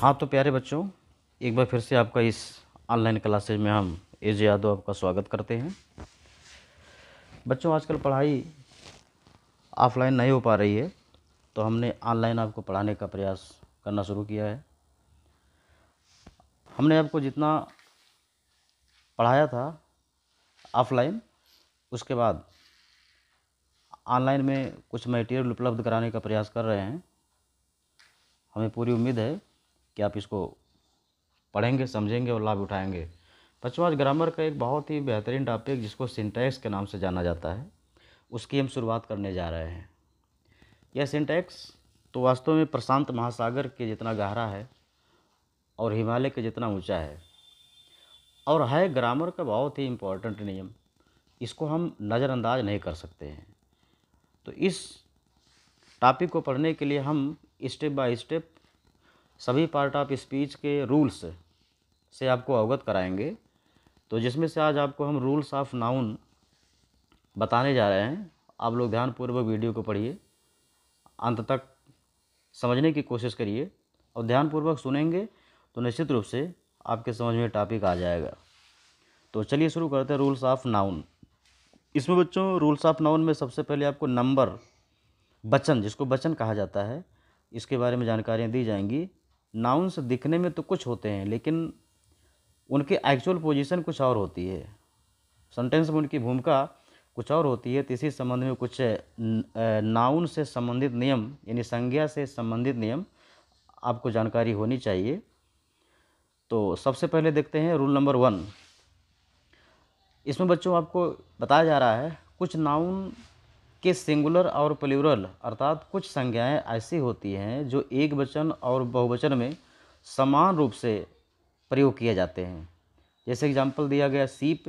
हाँ तो प्यारे बच्चों एक बार फिर से आपका इस ऑनलाइन क्लासेज में हम ए जे यादव आपका स्वागत करते हैं बच्चों आजकल पढ़ाई ऑफलाइन नहीं हो पा रही है तो हमने ऑनलाइन आपको पढ़ाने का प्रयास करना शुरू किया है हमने आपको जितना पढ़ाया था ऑफलाइन उसके बाद ऑनलाइन में कुछ मटेरियल उपलब्ध कराने का प्रयास कर रहे हैं हमें पूरी उम्मीद है कि आप इसको पढ़ेंगे समझेंगे और लाभ उठाएंगे पचवा ग्रामर का एक बहुत ही बेहतरीन टॉपिक जिसको सिंटैक्स के नाम से जाना जाता है उसकी हम शुरुआत करने जा रहे हैं यह सिंटैक्स तो वास्तव में प्रशांत महासागर के जितना गहरा है और हिमालय के जितना ऊंचा है और है ग्रामर का बहुत ही इम्पोर्टेंट नियम इसको हम नज़रअंदाज नहीं कर सकते हैं तो इस टॉपिक को पढ़ने के लिए हम स्टेप बाय स्टेप सभी पार्ट ऑफ स्पीच के रूल्स से आपको अवगत कराएंगे तो जिसमें से आज आपको हम रूल्स ऑफ नाउन बताने जा रहे हैं आप लोग ध्यानपूर्वक वीडियो को पढ़िए अंत तक समझने की कोशिश करिए और ध्यानपूर्वक सुनेंगे तो निश्चित रूप से आपके समझ में टॉपिक आ जाएगा तो चलिए शुरू करते हैं रूल्स ऑफ नाउन इसमें बच्चों रूल्स ऑफ नाउन में सबसे पहले आपको नंबर बचन जिसको बचन कहा जाता है इसके बारे में जानकारियाँ दी जाएंगी नाउंस दिखने में तो कुछ होते हैं लेकिन उनके एक्चुअल पोजीशन कुछ और होती है सेंटेंस में उनकी भूमिका कुछ और होती है तो इसी संबंध में कुछ नाउन से संबंधित नियम यानी संज्ञा से संबंधित नियम आपको जानकारी होनी चाहिए तो सबसे पहले देखते हैं रूल नंबर वन इसमें बच्चों आपको बताया जा रहा है कुछ नाउन कि सिंगुलर और प्लूरल अर्थात कुछ संज्ञाएं ऐसी होती हैं जो एक वचन और बहुवचन में समान रूप से प्रयोग किए जाते हैं जैसे एग्जाम्पल दिया गया सीप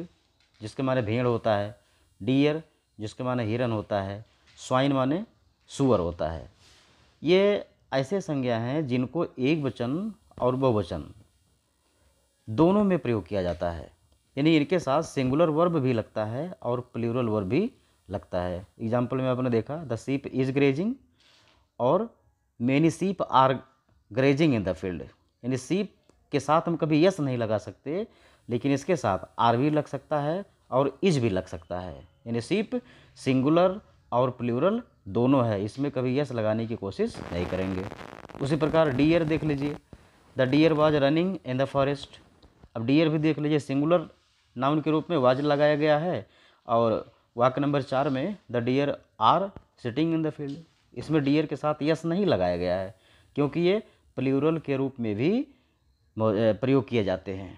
जिसके माने भेड़ होता है डियर जिसके माने हिरन होता है स्वाइन माने सुअर होता है ये ऐसे संज्ञा हैं जिनको एक वचन और बहुवचन दोनों में प्रयोग किया जाता है यानी इनके साथ सिंगुलर वर्ब भी लगता है और प्लूरल वर्ब भी लगता है एग्जाम्पल में आपने देखा द सीप इज ग्रेजिंग और many sheep are grazing in the field यानी सीप के साथ हम कभी यस नहीं लगा सकते लेकिन इसके साथ आर भी लग सकता है और इज भी लग सकता है यानी सीप सिंगुलर और प्लूरल दोनों है इसमें कभी यस लगाने की कोशिश नहीं करेंगे उसी प्रकार डियर देख लीजिए the deer was running in the forest अब डियर भी देख लीजिए सिंगुलर नाउन के रूप में वाज लगाया गया है और वाक्य नंबर चार में the deer are sitting in the field इसमें डियर के साथ यस नहीं लगाया गया है क्योंकि ये प्लूरल के रूप में भी प्रयोग किए जाते हैं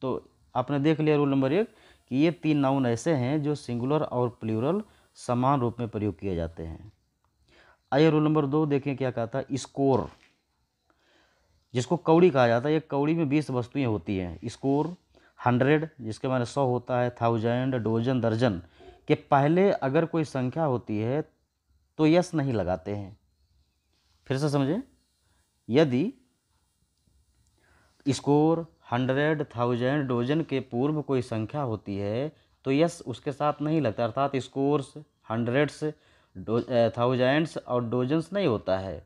तो आपने देख लिया रूल नंबर एक कि ये तीन नाउन ऐसे हैं जो सिंगुलर और प्लूरल समान रूप में प्रयोग किए जाते हैं आइए रूल नंबर दो देखें क्या कहा था स्कोर जिसको कौड़ी कहा जाता है ये कौड़ी में बीस वस्तुएँ होती हैं स्कोर हंड्रेड जिसके माने सौ होता है थाउजेंड डोजन दर्जन कि पहले अगर कोई संख्या होती है तो यस नहीं लगाते हैं फिर से समझें यदि स्कोर हंड्रेड थाउजेंड डोजन के पूर्व कोई संख्या होती है तो यस उसके साथ नहीं लगता अर्थात स्कोर्स हंड्रेड्स थाउजेंड्स और डोजन्स नहीं होता है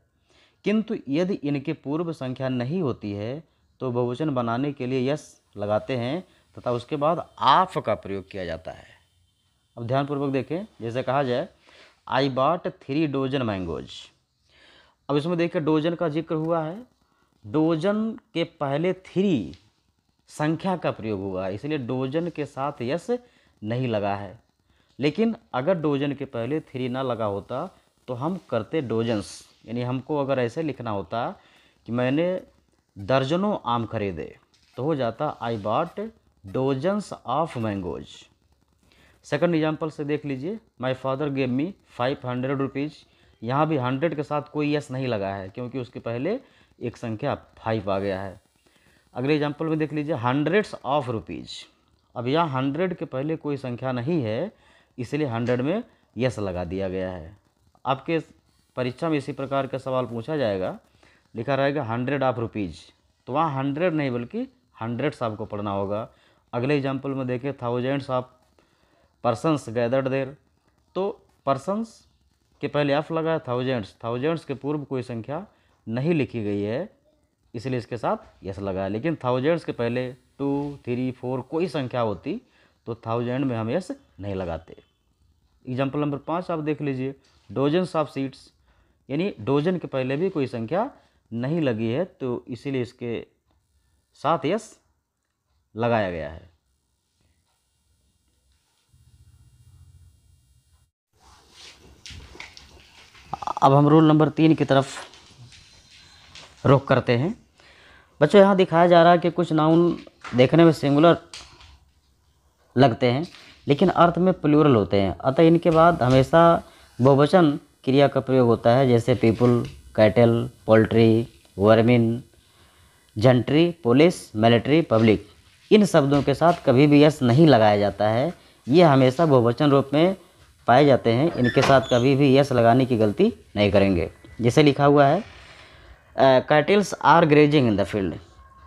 किंतु यदि इनके पूर्व संख्या नहीं होती है तो बहुवचन बनाने के लिए यस लगाते हैं तथा उसके बाद आफ का प्रयोग किया जाता है अब ध्यानपूर्वक देखें जैसे कहा जाए आई बाट थ्री डोजन मैंगोज अब इसमें देखिए डोजन का जिक्र हुआ है डोजन के पहले थ्री संख्या का प्रयोग हुआ है इसलिए डोजन के साथ यस नहीं लगा है लेकिन अगर डोजन के पहले थ्री ना लगा होता तो हम करते डोजन्स यानी हमको अगर ऐसे लिखना होता कि मैंने दर्जनों आम खरीदे तो हो जाता I bought dozens of mangoes second example से देख लीजिए my father gave me five hundred rupees यहाँ भी हंड्रेड के साथ कोई यस नहीं लगा है क्योंकि उसके पहले एक संख्या फाइव आ गया है अगले एग्जाम्पल में देख लीजिए हंड्रेड्स ऑफ रुपीज़ अब यहाँ हंड्रेड के पहले कोई संख्या नहीं है इसलिए हंड्रेड में यस लगा दिया गया है आपके परीक्षा में इसी प्रकार का सवाल पूछा जाएगा लिखा रहेगा हंड्रेड ऑफ रुपीज़ तो वहाँ हंड्रेड नहीं बल्कि हंड्रेड्स आपको पढ़ना होगा अगले एग्जाम्पल में देखें thousands of persons gathered there तो पर्सनस के पहले एफ लगा है थाउजेंड्स थाउजेंड्स के पूर्व कोई संख्या नहीं लिखी गई है इसलिए इसके साथ यस लगा है लेकिन थाउजेंड्स के पहले टू थ्री फोर कोई संख्या होती तो थाउजेंड में हम यस नहीं लगाते एग्जाम्पल नंबर पाँच आप देख लीजिए डोजन्स ऑफ सीट्स यानी डोजन के पहले भी कोई संख्या नहीं लगी है तो इसीलिए इसके साथ यस लगाया गया है अब हम रूल नंबर तीन की तरफ रुख करते हैं बच्चों यहाँ दिखाया जा रहा है कि कुछ नाउन देखने में सिंगुलर लगते हैं लेकिन अर्थ में प्लूरल होते हैं अतः इनके बाद हमेशा बहुवचन क्रिया का प्रयोग होता है जैसे people cattle poultry vermin gentry police military public इन शब्दों के साथ कभी भी यश नहीं लगाया जाता है ये हमेशा बहुवचन रूप में पाए जाते हैं इनके साथ कभी भी यस लगाने की गलती नहीं करेंगे जैसे लिखा हुआ है cattles are grazing in the field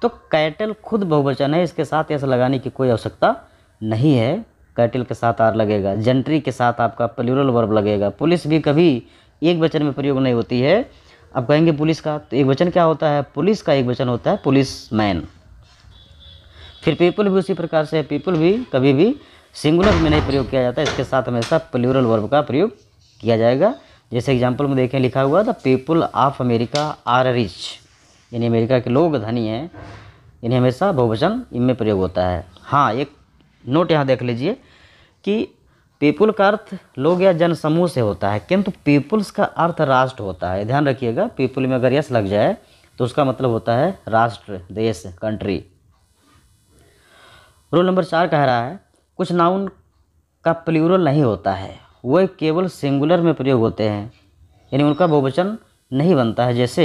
तो कैटल खुद बहुवचन है इसके साथ यस लगाने की कोई आवश्यकता नहीं है कैटल के साथ आर लगेगा जेंट्री के साथ आपका प्लूरल वर्ब लगेगा पुलिस भी कभी एक वचन में प्रयोग नहीं होती है अब कहेंगे पुलिस का तो एक वचन क्या होता है पुलिस का एक वचन होता है पुलिस मैन फिर पीपल भी उसी प्रकार से पीपल भी कभी भी सिंगुलर में नहीं प्रयोग किया जाता इसके साथ हमेशा प्लूरल वर्ब का प्रयोग किया जाएगा जैसे एग्जाम्पल में देखें लिखा हुआ the people of America are rich यानी अमेरिका के लोग धनी हैं इन्हें हमेशा बहुवचन इनमें प्रयोग होता है हाँ एक नोट यहाँ देख लीजिए कि पीपुल का अर्थ लोग या जन समूह से होता है किंतु पीपुल्स का अर्थ राष्ट्र होता है ध्यान रखिएगा पीपुल में अगर यश लग जाए तो उसका मतलब होता है राष्ट्र देश कंट्री रूल नंबर चार कह रहा है कुछ नाउन का प्लूरल नहीं होता है वह केवल सिंगुलर में प्रयोग होते हैं यानी उनका बहुवचन नहीं बनता है जैसे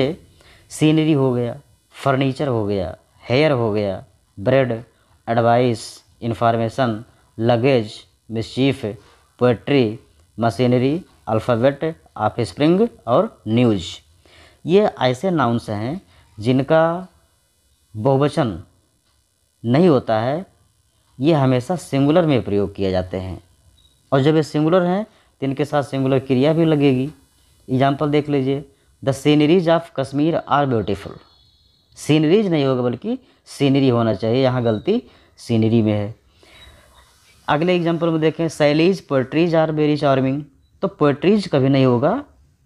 सीनरी हो गया फर्नीचर हो गया हेयर हो गया bread advice information luggage mischief poetry machinery alphabet offspring और न्यूज ये ऐसे नाउंस हैं जिनका बहुवचन नहीं होता है ये हमेशा सिंगुलर में प्रयोग किए जाते हैं और जब ये सिंगुलर हैं तो इनके साथ सिंगुलर क्रिया भी लगेगी एग्जाम्पल देख लीजिए the sceneries of Kashmir are beautiful sceneries नहीं होगा बल्कि सीनरी होना चाहिए यहाँ गलती सीनरी में है अगले एग्जाम्पल में देखें Shelley's poetries are very charming तो पोइट्रीज कभी नहीं होगा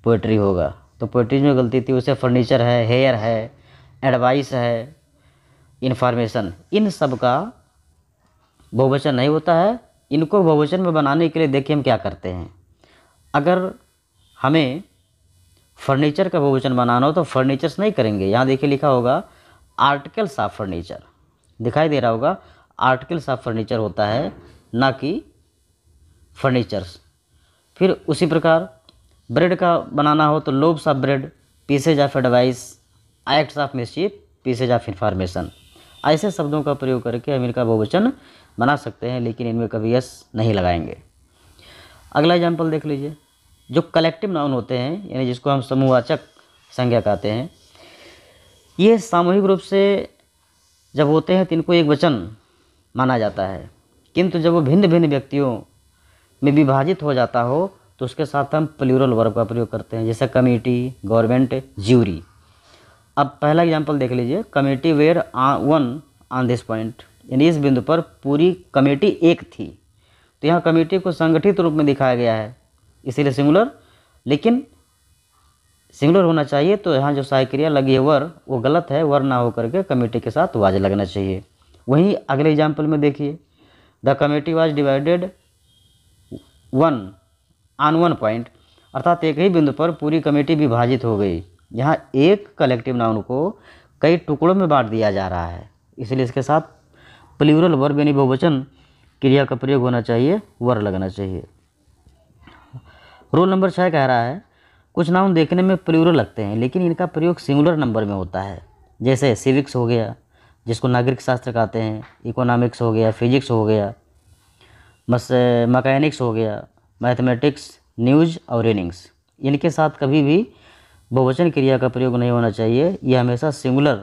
पोइट्री होगा तो पोइट्रीज में गलती थी उसे फर्नीचर है हेयर है एडवाइस है इन्फॉर्मेशन इन सब का बहुवचन नहीं होता है इनको बहुवचन में बनाने के लिए देखिए हम क्या करते हैं अगर हमें फर्नीचर का बहुवचन बनाना हो तो फर्नीचर्स नहीं करेंगे यहाँ देखिए लिखा होगा आर्टिकल्स ऑफ फर्नीचर दिखाई दे रहा होगा आर्टिकल्स ऑफ फर्नीचर होता है ना कि फर्नीचर्स फिर उसी प्रकार ब्रेड का बनाना हो तो loaves of bread pieces of advice acts of mischief pieces of information ऐसे शब्दों का प्रयोग करके अमीर का बहुवचन बना सकते हैं लेकिन इनमें कभी यस नहीं लगाएंगे अगला एग्जाम्पल देख लीजिए जो कलेक्टिव नाउन होते हैं यानी जिसको हम समूहवाचक संज्ञा कहते हैं ये सामूहिक रूप से जब होते हैं तो इनको एक वचन माना जाता है किंतु जब वो भिन्न भिन्न व्यक्तियों में विभाजित हो जाता हो तो उसके साथ हम प्लूरल वर्ब का प्रयोग करते हैं जैसे कमेटी गवर्नमेंट ज्यूरी अब पहला एग्जाम्पल देख लीजिए committee were one on this point यानी इस बिंदु पर पूरी कमेटी एक थी तो यहाँ कमेटी को संगठित रूप में दिखाया गया है इसीलिए सिंगुलर लेकिन सिंगुलर होना चाहिए तो यहाँ जो साइक्रिया लगी है वर वो गलत है वर ना होकर के कमेटी के साथ वाज लगना चाहिए वहीं अगले एग्जाम्पल में देखिए the committee was divided one on one point अर्थात एक ही बिंदु पर पूरी कमेटी विभाजित हो गई यहाँ एक कलेक्टिव नाउन को कई टुकड़ों में बांट दिया जा रहा है इसलिए इसके साथ प्लूरल वर्ब यानी बहुवचन क्रिया का प्रयोग होना चाहिए वर लगना चाहिए रोल नंबर छः कह रहा है कुछ नाउन देखने में प्लूरल लगते हैं लेकिन इनका प्रयोग सिंगुलर नंबर में होता है जैसे सिविक्स हो गया जिसको नागरिक शास्त्र कहते हैं इकोनॉमिक्स हो गया फिजिक्स हो गया मस मकैनिक्स हो गया मैथमेटिक्स न्यूज और रीनिंग्स इनके साथ कभी भी बहुवचन क्रिया का प्रयोग नहीं होना चाहिए यह हमेशा सिंगुलर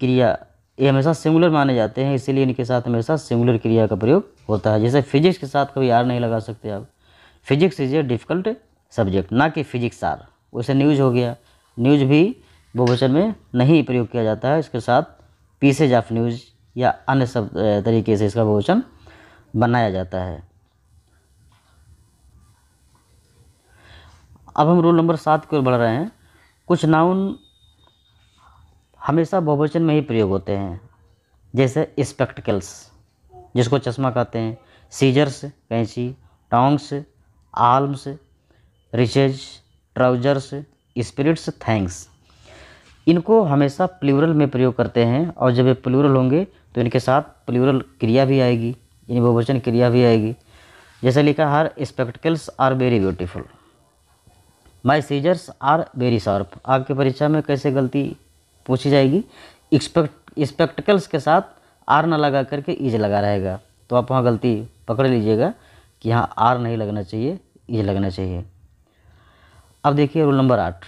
क्रिया ये हमेशा सिंगुलर माने जाते हैं इसीलिए इनके साथ हमेशा सिंगुलर क्रिया का प्रयोग होता है जैसे फिजिक्स के साथ कभी आर नहीं लगा सकते आप physics is a difficult subject ना कि फिजिक्स आर वैसे न्यूज हो गया न्यूज भी बहुवचन में नहीं प्रयोग किया जाता है इसके साथ पीसेज ऑफ न्यूज या अन्य सब तरीके से इसका बहुवचन बनाया जाता है अब हम रूल नंबर सात की ओर बढ़ रहे हैं कुछ नाउन हमेशा बहुवचन में ही प्रयोग होते हैं जैसे स्पेक्टिकल्स जिसको चश्मा कहते हैं सीजर्स कैंची tongs arms riches trousers spirits thanks इनको हमेशा प्लूरल में प्रयोग करते हैं और जब ये प्लूरल होंगे तो इनके साथ प्लूरल क्रिया भी आएगी यानी बहुवचन क्रिया भी आएगी जैसे लिखा her spectacles are very beautiful my scissors are very sharp आपकी परीक्षा में कैसे गलती पूछी जाएगी एक्सपेक्ट स्पेक्टिकल्स के साथ आर ना लगा करके इज e लगा रहेगा तो आप वहाँ गलती पकड़ लीजिएगा कि यहाँ आर नहीं लगना चाहिए इज e लगना चाहिए अब देखिए रोल नंबर आठ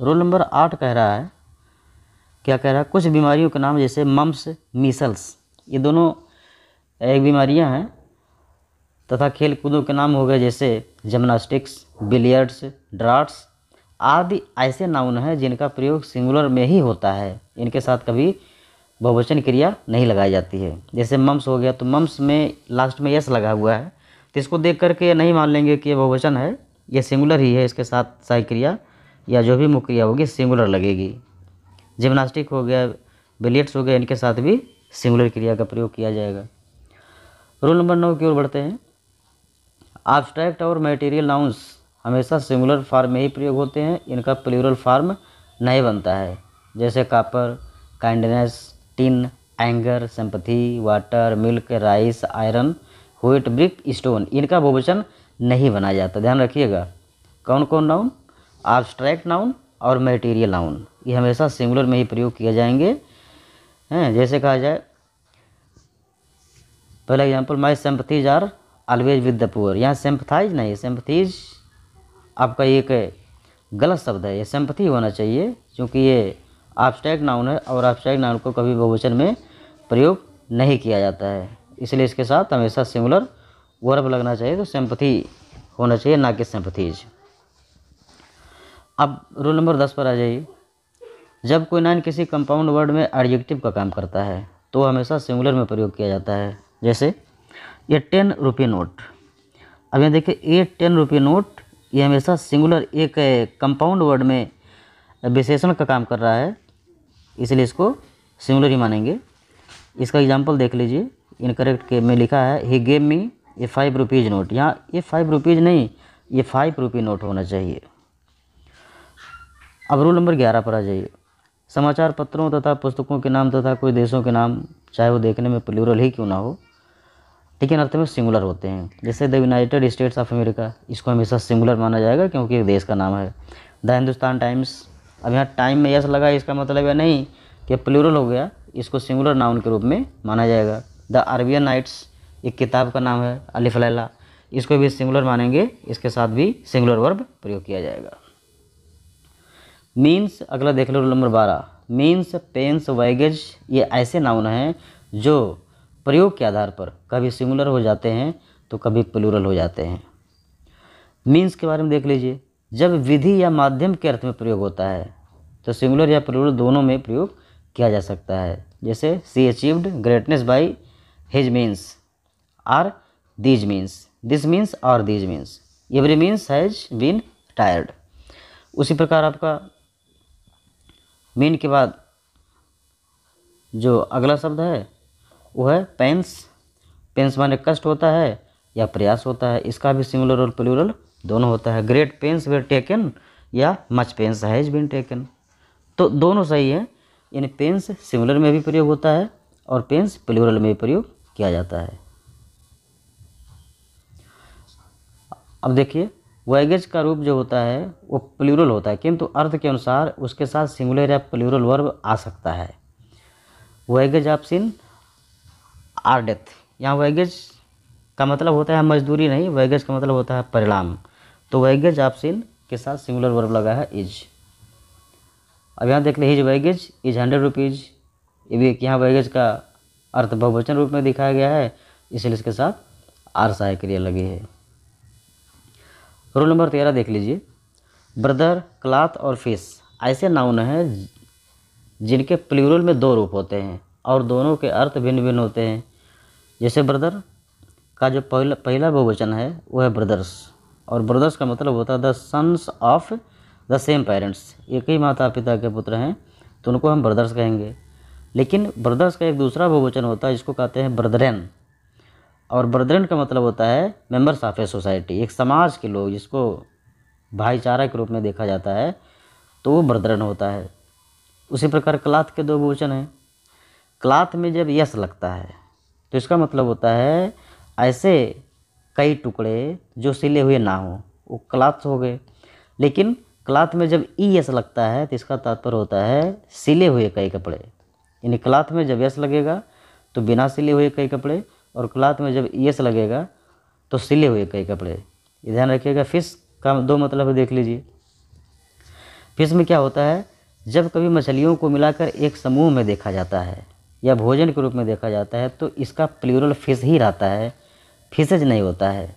रोल नंबर आठ कह रहा है क्या कह रहा है कुछ बीमारियों के नाम जैसे मम्स मीसल्स ये दोनों एक बीमारियाँ हैं तथा खेल कूदों के नाम हो गए जैसे जिम्नास्टिक्स बिलियर्ड्स ड्राट्स आदि ऐसे नाउन हैं जिनका प्रयोग सिंगुलर में ही होता है इनके साथ कभी बहुवचन क्रिया नहीं लगाई जाती है जैसे मम्स हो गया तो मम्स में लास्ट में यस लगा हुआ है तो इसको देख करके नहीं मान लेंगे कि ये बहुवचन है ये सिंगुलर ही है इसके साथ सही क्रिया या जो भी मुख्य क्रिया होगी सिंगुलर लगेगी जिम्नास्टिक हो गया बिलियट्स हो गया इनके साथ भी सिंगुलर क्रिया का प्रयोग किया जाएगा रोल नंबर नौ की ओर बढ़ते हैं एब्स्ट्रैक्ट और मेटेरियल नाउंस हमेशा सिंगुलर फार्म में ही प्रयोग होते हैं इनका प्लूरल फार्म नहीं बनता है जैसे कापर काइंडनेस टिन एंगर संपत्ति water milk rice iron wheat brick stone इनका बहुवचन नहीं बनाया जाता ध्यान रखिएगा कौन कौन नाउन एब्स्ट्रैक्ट नाउन और मटेरियल नाउन ये हमेशा सिंगुलर में ही प्रयोग किए जाएंगे हैं जैसे कहा जाए पहला एग्जाम्पल माई संपत्तीज are always with the poor यहाँ सेम्पथाइज नहीं है सेम्पथीज आपका एक गलत शब्द है ये सेम्पथी होना चाहिए क्योंकि ये आब्स्ट्रैक्ट नाउन है और आब्स्ट्रैक्ट नाउन को कभी बहुवचन में प्रयोग नहीं किया जाता है इसलिए इसके साथ हमेशा सिमुलर वर्ब लगना चाहिए तो सेम्पथी होना चाहिए ना कि सेम्पथीज अब रूल नंबर दस पर आ जाइए जब कोई नाइन किसी कंपाउंड वर्ड में एडजेक्टिव का काम करता है तो हमेशा सिंगुलर में प्रयोग किया जाता है जैसे ये टेन रुपये नोट अब यहाँ देखिए ये टेन रुपये नोट ये हमेशा सिंगुलर एक कंपाउंड वर्ड में विशेषण का काम कर रहा है इसलिए इसको सिंगुलर ही मानेंगे इसका एग्जाम्पल देख लीजिए इनकरेक्ट के में लिखा है ही गेम मी ये फाइव रुपीज़ नोट यहाँ ये फाइव रुपीज़ नहीं ये फाइव रुपी नोट होना चाहिए अब रूल नंबर ग्यारह पर आ जाइए समाचार पत्रों तथा पुस्तकों के नाम तथा कोई देशों के नाम चाहे वो देखने में प्लूरल ही क्यों ना हो ठीक है नर्थ में सिंगुलर होते हैं जैसे the United States of America इसको हमेशा सिंगुलर माना जाएगा क्योंकि देश का नाम है द हिंदुस्तान टाइम्स अब यहाँ टाइम में यस लगा इसका मतलब है नहीं कि प्लूरल हो गया इसको सिंगुलर नाउन के रूप में माना जाएगा द अरबियन नाइट्स एक किताब का नाम है अलिफ लैला इसको भी सिंगुलर मानेंगे इसके साथ भी सिंगुलर वर्ब प्रयोग किया जाएगा मीन्स अगला देख लो नंबर बारह मीन्स पेंस वैगेज ये ऐसे नाउन हैं जो प्रयोग के आधार पर कभी सिंगुलर हो जाते हैं तो कभी प्लूरल हो जाते हैं मीन्स के बारे में देख लीजिए जब विधि या माध्यम के अर्थ में प्रयोग होता है तो सिंगुलर या प्लूरल दोनों में प्रयोग किया जा सकता है जैसे she achieved greatness by his means are these means this means और these means every means has been tried उसी प्रकार आपका मीन के बाद जो अगला शब्द है वो है पेंस पेंस माने कष्ट होता है या प्रयास होता है इसका भी सिमुलर और प्लूरल दोनों होता है ग्रेट पेंस वेर टेकन या much pains has been taken तो दोनों सही है यानी पेंस सिमिलर में भी प्रयोग होता है और पेंस प्लूरल में भी प्रयोग किया जाता है अब देखिए वैगेज का रूप जो होता है वो प्लूरल होता है किंतु अर्थ के अनुसार उसके साथ सिंगुलर या प्लूरल वर्ब आ सकता है वैगेज ऑप्शन आर डेथ यहाँ वैगेज का मतलब होता है मजदूरी नहीं वैगेज का मतलब होता है परिणाम तो वैगेज सीन के साथ सिंगुलर वर्ब लगा है इज अब यहाँ देख लें his wages is hundred rupees ये यहाँ वैगेज का अर्थ बहुवचन रूप में दिखाया गया है इसलिए इसके साथ आर सहायक क्रिया लगी है रूल नंबर तेरह देख लीजिए ब्रदर क्लाथ और फिश ऐसे नाउन हैं जिनके प्लूरल में दो रूप होते हैं और दोनों के अर्थ भिन्न भिन्न होते हैं जैसे ब्रदर का जो पहला पहला बहुवचन है वो है ब्रदर्स और ब्रदर्स का मतलब होता है the sons of the same parents एक ही माता पिता के पुत्र हैं तो उनको हम ब्रदर्स कहेंगे लेकिन ब्रदर्स का एक दूसरा बहुवचन होता है जिसको कहते हैं ब्रदरन और ब्रदरन का मतलब होता है मेंबर्स ऑफ ए सोसाइटी एक समाज के लोग जिसको भाईचारा के रूप में देखा जाता है तो वो ब्रदरन होता है उसी प्रकार क्लाथ के दो बहुवचन हैं क्लाथ में जब यस लगता है तो इसका मतलब होता है ऐसे कई टुकड़े जो सिले हुए ना हों वो क्लाथ हो गए लेकिन क्लाथ में जब ई एस लगता है तो इसका तात्पर्य होता है सिले हुए कई कपड़े यानी क्लाथ में जब यस लगेगा तो बिना सिले हुए कई कपड़े और क्लाथ में जब ई एस लगेगा तो सिले हुए कई कपड़े ध्यान रखिएगा फिश का दो मतलब देख लीजिए फिश में क्या होता है जब कभी मछलियों को मिलाकर एक समूह में देखा जाता है या भोजन के रूप में देखा जाता है तो इसका प्लूरल फिश ही रहता है फिशेज नहीं होता है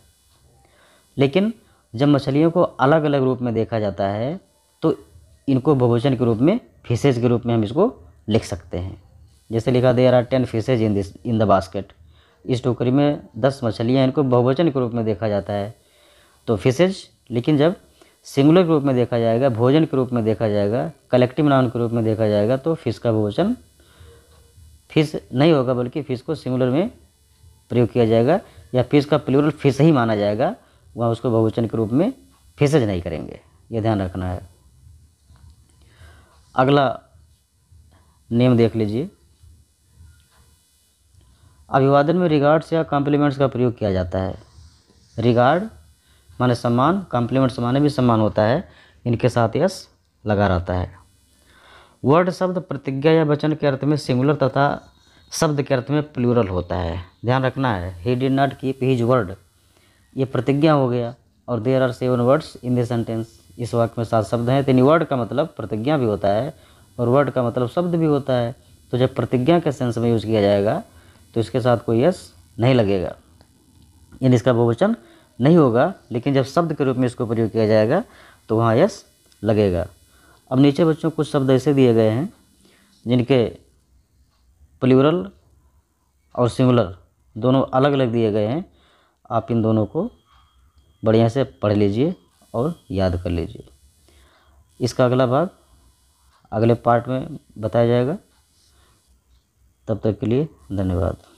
लेकिन जब मछलियों को अलग अलग रूप में देखा जाता है तो इनको भोजन के रूप में फिशेज के रूप में हम इसको लिख सकते हैं जैसे लिखा there are ten fishes in this in the basket इस टोकरी में दस मछलियाँ इनको बहुवचन के रूप में देखा जाता है तो फिशेज लेकिन जब सिंगुलर के रूप में देखा जाएगा भोजन के रूप में देखा जाएगा कलेक्टिव नाउन के रूप में देखा जाएगा तो फिश का बहुवचन फीस नहीं होगा बल्कि फीस को सिंगुलर में प्रयोग किया जाएगा या फीस का प्लूरल फीस ही माना जाएगा वहाँ उसको बहुवचन के रूप में फीसज नहीं करेंगे ये ध्यान रखना है अगला नेम देख लीजिए अभिवादन में रिगार्ड्स या कॉम्प्लीमेंट्स का प्रयोग किया जाता है रिगार्ड माने सम्मान कॉम्प्लीमेंट्स माने भी सम्मान होता है इनके साथ यस लगा रहता है वर्ड शब्द प्रतिज्ञा या वचन के अर्थ में सिंगुलर तथा शब्द के अर्थ में प्लूरल होता है ध्यान रखना है he did not keep his word ये प्रतिज्ञा हो गया और there are seven words in this sentence इस वाक्य में सात शब्द हैं इन वर्ड का मतलब प्रतिज्ञा भी होता है और वर्ड का मतलब शब्द भी होता है तो जब प्रतिज्ञा के सेंस में यूज़ किया जाएगा तो इसके साथ कोई यस नहीं लगेगा यानी इसका बहुवचन नहीं होगा लेकिन जब शब्द के रूप में इसको प्रयोग किया जाएगा तो वहाँ यस लगेगा अब नीचे बच्चों कुछ शब्द ऐसे दिए गए हैं जिनके प्लूरल और सिंगुलर दोनों अलग अलग दिए गए हैं आप इन दोनों को बढ़िया से पढ़ लीजिए और याद कर लीजिए इसका अगला भाग अगले पार्ट में बताया जाएगा तब तक के लिए धन्यवाद